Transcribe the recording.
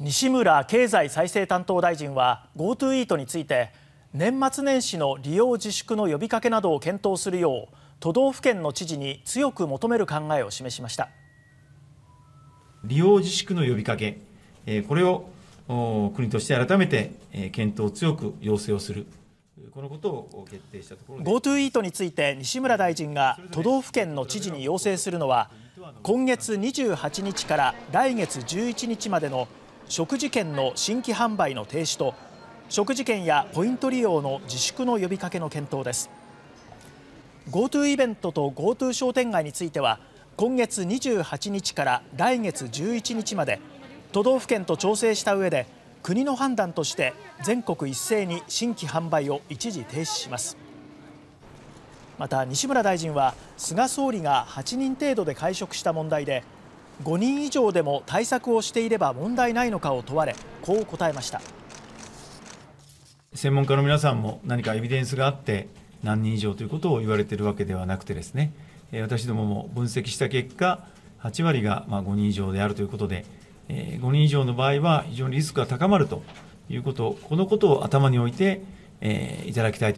西村経済再生担当大臣は GoTo イートについて年末年始の利用自粛の呼びかけなどを検討するよう都道府県の知事に強く求める考えを示しました利用自粛の呼びかけこれを国として改めて検討を強く要請をするこのことを決定したところ GoTo イートについて西村大臣が都道府県の知事に要請するのは今月28日から来月11日までの食事券の新規販売の停止と食事券やポイント利用の自粛の呼びかけの検討です GoTo イベントと GoTo 商店街については今月28日から来月11日まで都道府県と調整した上で国の判断として全国一斉に新規販売を一時停止しますまた西村大臣は菅総理が8人程度で会食した問題で5人以上でも対策をしていれば問題ないのかを問われこう答えました専門家の皆さんも何かエビデンスがあって何人以上ということを言われているわけではなくてですね私どもも分析した結果8割がま5人以上であるということで5人以上の場合は非常にリスクが高まるということこのことを頭に置いていただきたい